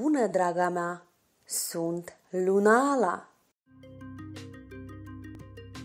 bună, draga mea! Sunt Lunala!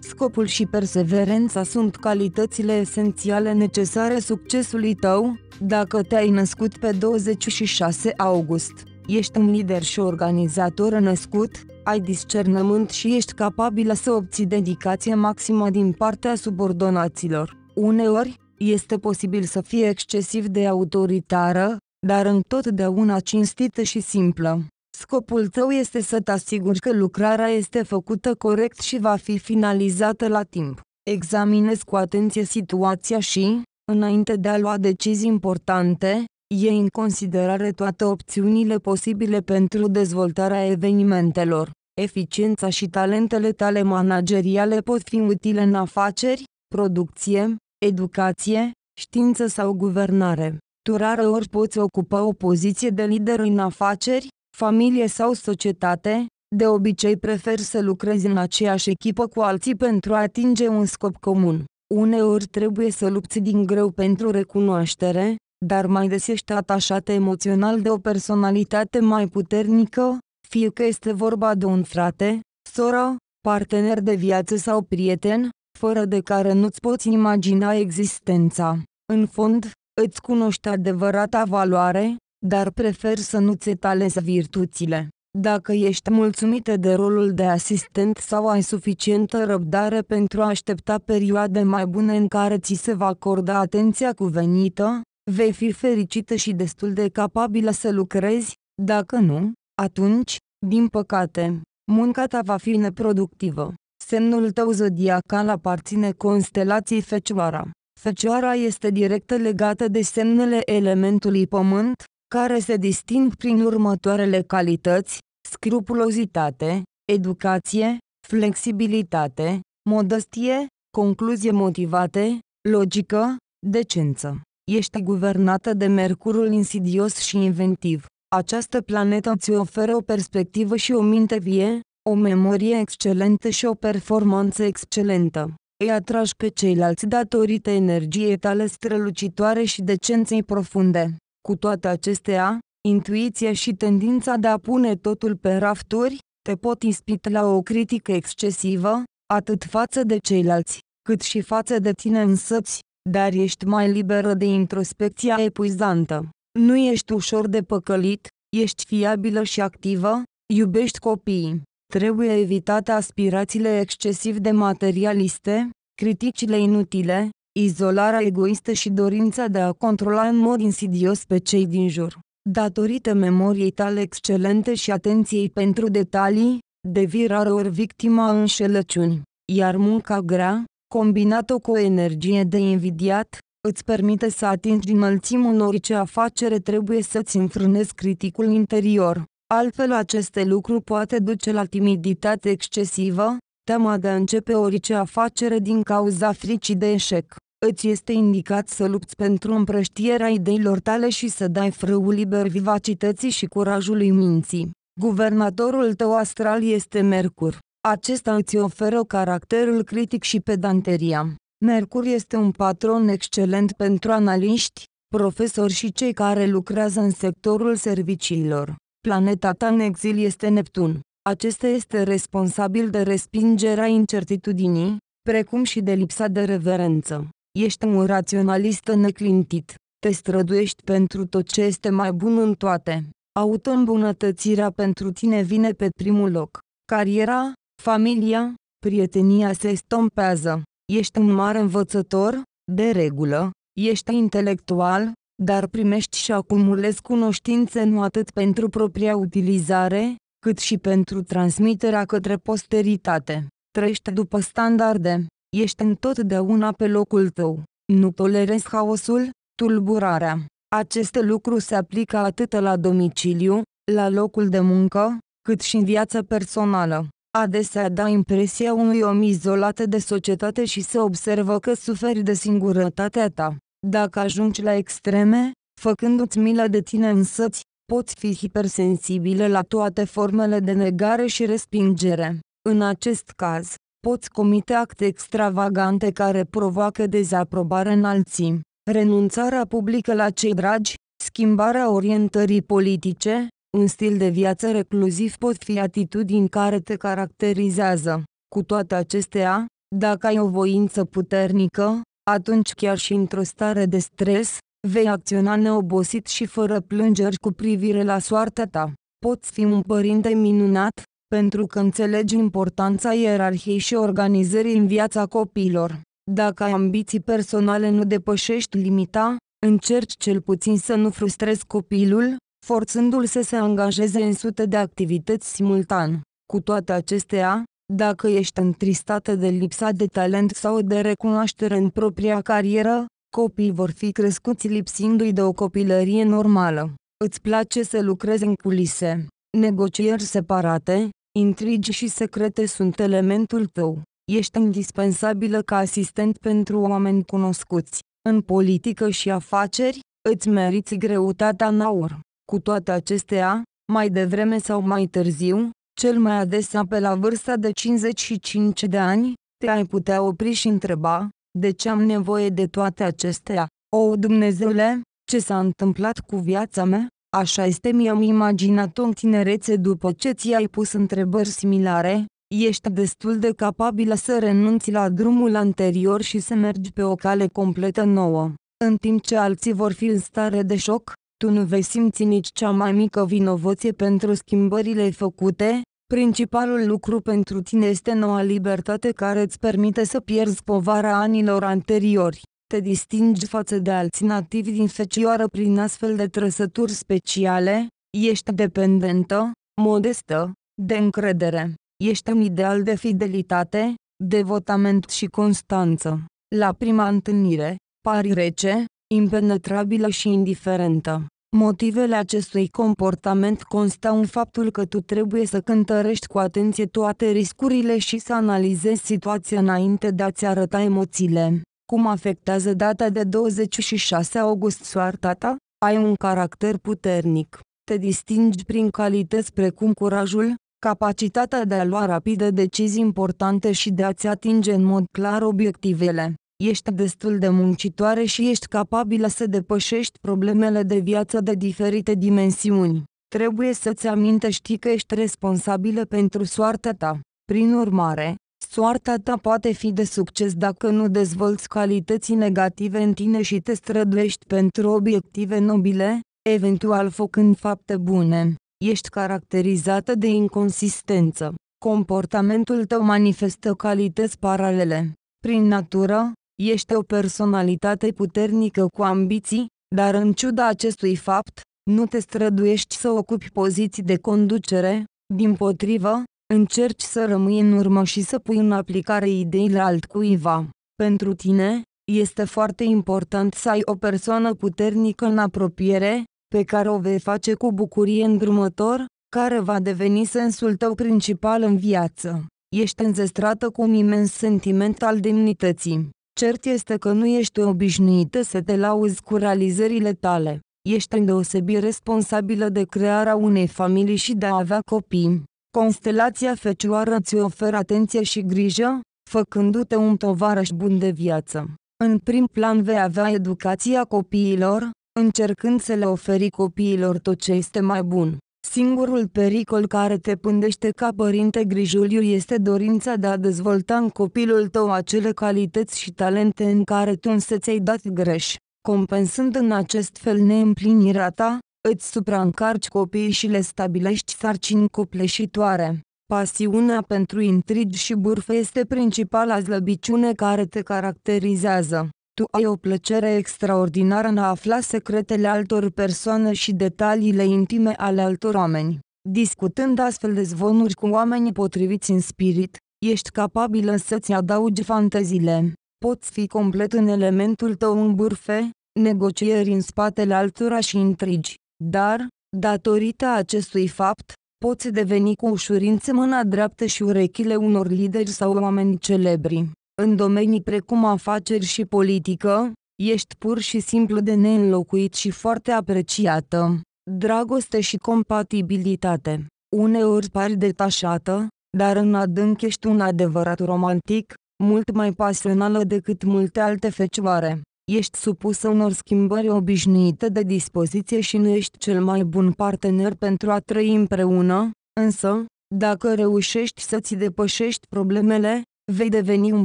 Scopul și perseverența sunt calitățile esențiale necesare succesului tău, dacă te-ai născut pe 26 august. Ești un lider și organizator născut, ai discernământ și ești capabilă să obții dedicație maximă din partea subordonaților. Uneori, este posibil să fie excesiv de autoritară, dar întotdeauna cinstită și simplă. Scopul tău este să te asiguri că lucrarea este făcută corect și va fi finalizată la timp. Examinez cu atenție situația și, înainte de a lua decizii importante, iei în considerare toate opțiunile posibile pentru dezvoltarea evenimentelor. Eficiența și talentele tale manageriale pot fi utile în afaceri, producție, educație, știință sau guvernare. Tu rareori poți ocupa o poziție de lider în afaceri, familie sau societate, de obicei preferi să lucrezi în aceeași echipă cu alții pentru a atinge un scop comun. Uneori trebuie să lupți din greu pentru recunoaștere, dar mai des ești atașat emoțional de o personalitate mai puternică, fie că este vorba de un frate, sora, partener de viață sau prieten, fără de care nu-ți poți imagina existența. În fond, Îți cunoști adevărata valoare, dar prefer să nu-ți talezi virtuțile. Dacă ești mulțumită de rolul de asistent sau ai suficientă răbdare pentru a aștepta perioade mai bune în care ți se va acorda atenția cuvenită, vei fi fericită și destul de capabilă să lucrezi, dacă nu, atunci, din păcate, munca ta va fi neproductivă. Semnul tău zodiacal aparține constelației Fecioara. Fecioara este direct legată de semnele elementului pământ, care se disting prin următoarele calități, scrupulozitate, educație, flexibilitate, modestie, concluzie motivate, logică, decență. Ești guvernată de Mercurul insidios și inventiv. Această planetă îți oferă o perspectivă și o minte vie, o memorie excelentă și o performanță excelentă îi atragi pe ceilalți datorită energiei tale strălucitoare și decenței profunde. Cu toate acestea, intuiția și tendința de a pune totul pe rafturi, te pot ispita la o critică excesivă, atât față de ceilalți, cât și față de tine însăți, dar ești mai liberă de introspecția epuizantă. Nu ești ușor de păcălit, ești fiabilă și activă, iubești copiii. Trebuie evitate aspirațiile excesiv de materialiste, criticile inutile, izolarea egoistă și dorința de a controla în mod insidios pe cei din jur. Datorită memoriei tale excelente și atenției pentru detalii, devii ori victima înșelăciuni, iar munca grea, combinată cu o energie de invidiat, îți permite să atingi înălțimul orice afacere trebuie să-ți înfrânezi criticul interior. Altfel aceste lucruri poate duce la timiditate excesivă, teama de a începe orice afacere din cauza fricii de eșec. Îți este indicat să lupți pentru împrăștierea ideilor tale și să dai frâul liber vivacității și curajului minții. Guvernatorul tău astral este Mercur. Acesta îți oferă caracterul critic și pedanteria. Mercur este un patron excelent pentru analiști, profesori și cei care lucrează în sectorul serviciilor. Planeta ta în exil este Neptun. Acesta este responsabil de respingerea incertitudinii, precum și de lipsa de reverență. Ești un raționalist neclintit. Te străduiești pentru tot ce este mai bun în toate. Auto-îmbunătățirea pentru tine vine pe primul loc. Cariera, familia, prietenia se stompează. Ești un mare învățător, de regulă, ești intelectual, dar primești și acumulezi cunoștințe nu atât pentru propria utilizare, cât și pentru transmiterea către posteritate. Trăiești după standarde, ești întotdeauna pe locul tău, nu tolerezi haosul, tulburarea. Aceste lucruri se aplică atât la domiciliu, la locul de muncă, cât și în viața personală. Adesea da impresia unui om izolat de societate și se observă că suferi de singurătatea ta. Dacă ajungi la extreme, făcându-ți milă de tine însăți, poți fi hipersensibilă la toate formele de negare și respingere. În acest caz, poți comite acte extravagante care provoacă dezaprobare în alții. Renunțarea publică la cei dragi, schimbarea orientării politice, un stil de viață recluziv pot fi atitudini care te caracterizează. Cu toate acestea, dacă ai o voință puternică, atunci chiar și într-o stare de stres, vei acționa neobosit și fără plângeri cu privire la soarta ta. Poți fi un părinte minunat, pentru că înțelegi importanța ierarhiei și organizării în viața copiilor. Dacă ai ambiții personale nu depășești limita, încerci cel puțin să nu frustrezi copilul, forțându-l să se angajeze în sute de activități simultan. Cu toate acestea, dacă ești întristată de lipsa de talent sau de recunoaștere în propria carieră, copiii vor fi crescuți lipsindu-i de o copilărie normală. Îți place să lucrezi în culise. Negocieri separate, intrigi și secrete sunt elementul tău. Ești indispensabilă ca asistent pentru oameni cunoscuți. În politică și afaceri, îți meriți greutatea în aur. Cu toate acestea, mai devreme sau mai târziu, cel mai adesea pe la vârsta de 55 de ani, te-ai putea opri și întreba, de ce am nevoie de toate acestea? O, Dumnezeule, ce s-a întâmplat cu viața mea? Așa este mi-am imaginat-o în tinerețe după ce ți-ai pus întrebări similare, ești destul de capabilă să renunți la drumul anterior și să mergi pe o cale completă nouă, în timp ce alții vor fi în stare de șoc, tu nu vei simți nici cea mai mică vinovăție pentru schimbările făcute, principalul lucru pentru tine este noua libertate care îți permite să pierzi povara anilor anteriori. Te distingi față de alți nativi din fecioară prin astfel de trăsături speciale, ești dependentă, modestă, de încredere, ești un ideal de fidelitate, devotament și constanță. La prima întâlnire, pari rece, impenetrabilă și indiferentă. Motivele acestui comportament constau în faptul că tu trebuie să cântărești cu atenție toate riscurile și să analizezi situația înainte de a-ți arăta emoțiile. Cum afectează data de 26 august soarta ta? Ai un caracter puternic. Te distingi prin calități precum curajul, capacitatea de a lua rapide decizii importante și de a-ți atinge în mod clar obiectivele ești destul de muncitoare și ești capabilă să depășești problemele de viață de diferite dimensiuni. Trebuie să-ți amintești că ești responsabilă pentru soarta ta. Prin urmare, soarta ta poate fi de succes dacă nu dezvolți calități negative în tine și te străduiești pentru obiective nobile, eventual făcând fapte bune. Ești caracterizată de inconsistență. Comportamentul tău manifestă calități paralele. Prin natură, Ești o personalitate puternică cu ambiții, dar în ciuda acestui fapt, nu te străduiești să ocupi poziții de conducere, din potrivă, încerci să rămâi în urmă și să pui în aplicare ideile altcuiva. Pentru tine, este foarte important să ai o persoană puternică în apropiere, pe care o vei face cu bucurie în drumător, care va deveni sensul tău principal în viață. Ești înzestrată cu un imens sentiment al demnității. Cert este că nu ești obișnuită să te lauzi cu realizările tale. Ești deosebire responsabilă de crearea unei familii și de a avea copii. Constelația Fecioară ți oferă atenție și grijă, făcându-te un tovarăș bun de viață. În prim plan vei avea educația copiilor, încercând să le oferi copiilor tot ce este mai bun. Singurul pericol care te pândește ca părinte grijuliu este dorința de a dezvolta în copilul tău acele calități și talente în care tu însă ți-ai dat greș. Compensând în acest fel neîmplinirea ta, îți supraîncarci copiii și le stabilești sarcini copleșitoare. Pasiunea pentru intrigi și burfe este principala zlăbiciune care te caracterizează. Tu ai o plăcere extraordinară în a afla secretele altor persoane și detaliile intime ale altor oameni. Discutând astfel de zvonuri cu oamenii potriviți în spirit, ești capabilă să-ți adaugi fanteziile. Poți fi complet în elementul tău în bârfe, negocieri în spatele altora și intrigi. Dar, datorită acestui fapt, poți deveni cu ușurință mâna dreaptă și urechile unor lideri sau oameni celebri. În domenii precum afaceri și politică, ești pur și simplu de neînlocuit și foarte apreciată. Dragoste și compatibilitate. Uneori pari detașată, dar în adânc ești un adevărat romantic, mult mai pasională decât multe alte fecioare. Ești supusă unor schimbări obișnuite de dispoziție și nu ești cel mai bun partener pentru a trăi împreună, însă, dacă reușești să-ți depășești problemele, Vei deveni un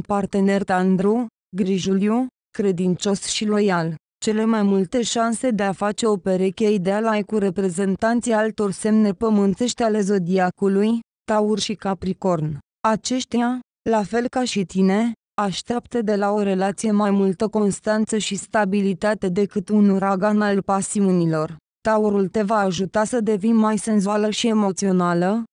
partener tandru, grijuliu, credincios și loial. Cele mai multe șanse de a face o pereche ideală ai cu reprezentanții altor semne pământești ale zodiacului, Taur și Capricorn. Aceștia, la fel ca și tine, așteaptă de la o relație mai multă constanță și stabilitate decât un uragan al pasiunilor. Taurul te va ajuta să devii mai senzuală și emoțională,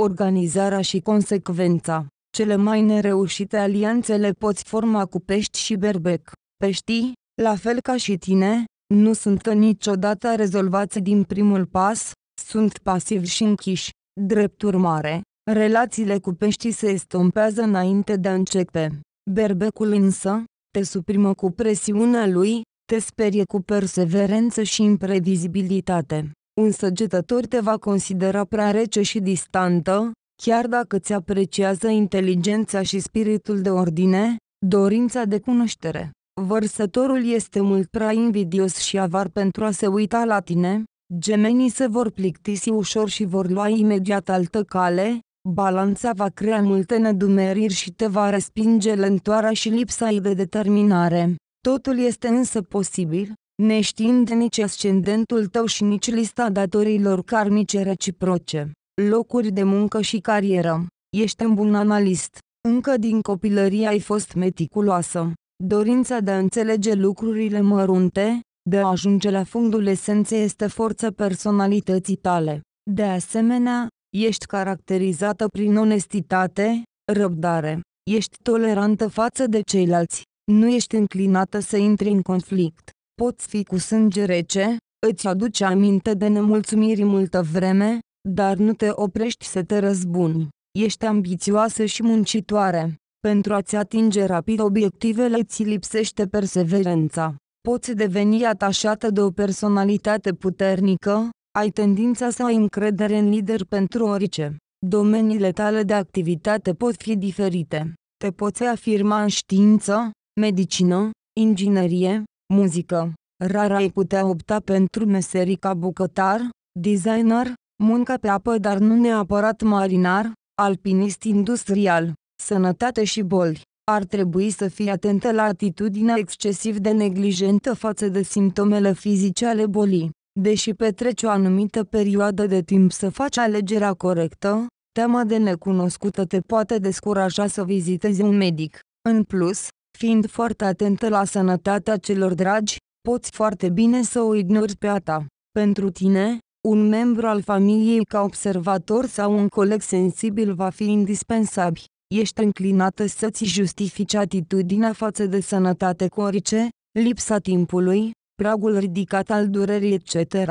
organizarea și consecvența. Cele mai nereușite alianțele poți forma cu pești și berbec. Peștii, la fel ca și tine, nu sunt niciodată rezolvați din primul pas, sunt pasivi și închiși. Drept urmare, relațiile cu peștii se estompează înainte de a începe. Berbecul însă, te suprimă cu presiunea lui, te sperie cu perseverență și imprevizibilitate. Un săgetător te va considera prea rece și distantă, chiar dacă îți apreciază inteligența și spiritul de ordine, dorința de cunoaștere. Vărsătorul este mult prea invidios și avar pentru a se uita la tine, gemenii se vor plictisi ușor și vor lua imediat altă cale, balanța va crea multe nedumeriri și te va respinge lentoarea și lipsa ei de determinare. Totul este însă posibil, neștiind nici ascendentul tău și nici lista datorilor karmice reciproce, locuri de muncă și carieră. Ești un bun analist. Încă din copilărie ai fost meticuloasă. Dorința de a înțelege lucrurile mărunte, de a ajunge la fundul esenței este forța personalității tale. De asemenea, ești caracterizată prin onestitate, răbdare, ești tolerantă față de ceilalți, nu ești înclinată să intri în conflict, poți fi cu sânge rece, îți aduce aminte de nemulțumiri multă vreme, dar nu te oprești să te răzbuni. Ești ambițioasă și muncitoare. Pentru a-ți atinge rapid obiectivele îți lipsește perseverența. Poți deveni atașată de o personalitate puternică, ai tendința să ai încredere în lider pentru orice. Domeniile tale de activitate pot fi diferite. Te poți afirma în știință, medicină, inginerie, muzică. Rar ai putea opta pentru meserii ca bucătar, designer, muncă pe apă dar nu neapărat marinar, alpinist industrial, sănătate și boli. Ar trebui să fii atentă la atitudinea excesiv de neglijentă față de simptomele fizice ale bolii. Deși petreci o anumită perioadă de timp să faci alegerea corectă, teama de necunoscută te poate descuraja să vizitezi un medic. În plus, Fiind foarte atentă la sănătatea celor dragi, poți foarte bine să o ignori pe a ta. Pentru tine, un membru al familiei ca observator sau un coleg sensibil va fi indispensabil. Ești înclinată să-ți justifici atitudinea față de sănătate orice, lipsa timpului, pragul ridicat al durerii etc.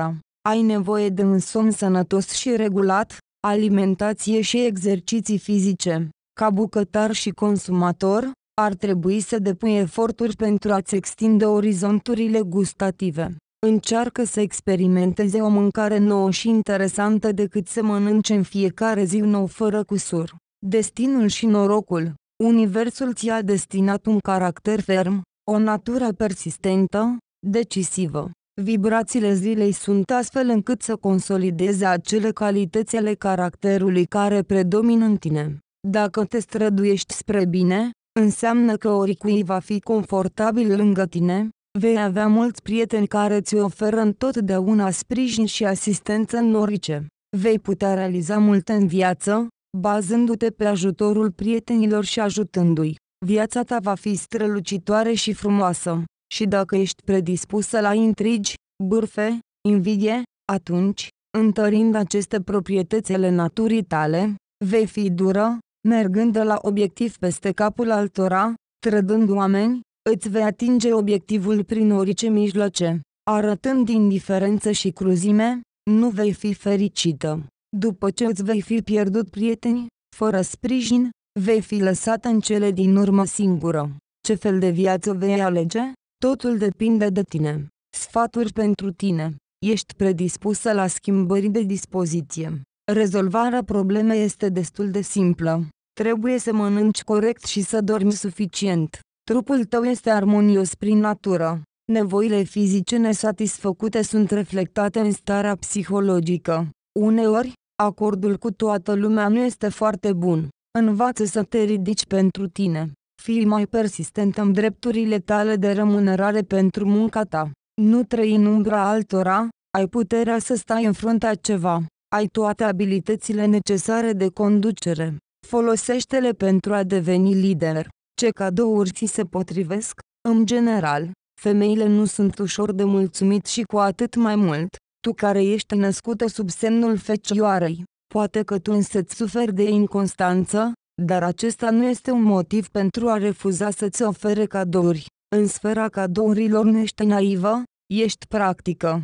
Ai nevoie de un somn sănătos și regulat, alimentație și exerciții fizice. Ca bucătar și consumator, ar trebui să depui eforturi pentru a-ți extinde orizonturile gustative. Încearcă să experimenteze o mâncare nouă și interesantă decât să mănânce în fiecare zi nou fără cusur. Destinul și norocul Universul ți-a destinat un caracter ferm, o natură persistentă, decisivă. Vibrațiile zilei sunt astfel încât să consolideze acele calități ale caracterului care predomină în tine. Dacă te străduiești spre bine, Înseamnă că oricui va fi confortabil lângă tine, vei avea mulți prieteni care ți oferă întotdeauna sprijin și asistență în orice. Vei putea realiza multe în viață, bazându-te pe ajutorul prietenilor și ajutându-i. Viața ta va fi strălucitoare și frumoasă, și dacă ești predispusă la intrigi, bârfe, invidie, atunci, întărind aceste proprietățile naturii tale, vei fi dură, Mergând de la obiectiv peste capul altora, trădând oameni, îți vei atinge obiectivul prin orice mijloace. Arătând indiferență și cruzime, nu vei fi fericită. După ce îți vei fi pierdut prieteni, fără sprijin, vei fi lăsată în cele din urmă singură. Ce fel de viață vei alege? Totul depinde de tine. Sfaturi pentru tine. Ești predispusă la schimbări de dispoziție. Rezolvarea problemei este destul de simplă. Trebuie să mănânci corect și să dormi suficient. Trupul tău este armonios prin natură. Nevoile fizice nesatisfăcute sunt reflectate în starea psihologică. Uneori, acordul cu toată lumea nu este foarte bun. Învață să te ridici pentru tine. Fii mai persistent în drepturile tale de remunerare pentru munca ta. Nu trăi în umbra altora, ai puterea să stai în fruntea ceva ai toate abilitățile necesare de conducere. Folosește-le pentru a deveni lider. Ce cadouri ți se potrivesc? În general, femeile nu sunt ușor de mulțumit și cu atât mai mult, tu care ești născută sub semnul fecioarei. Poate că tu însă-ți suferi de inconstanță, dar acesta nu este un motiv pentru a refuza să-ți ofere cadouri. În sfera cadourilor nu ești naivă, ești practică.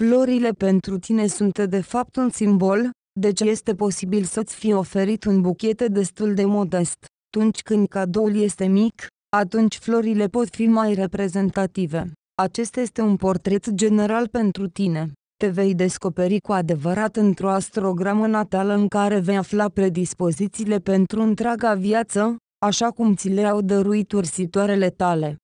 Florile pentru tine sunt de fapt un simbol, deci este posibil să-ți fie oferit un buchet destul de modest. Atunci când cadoul este mic, atunci florile pot fi mai reprezentative. Acesta este un portret general pentru tine. Te vei descoperi cu adevărat într-o astrogramă natală în care vei afla predispozițiile pentru întreaga viață, așa cum ți le-au dăruit ursitoarele tale.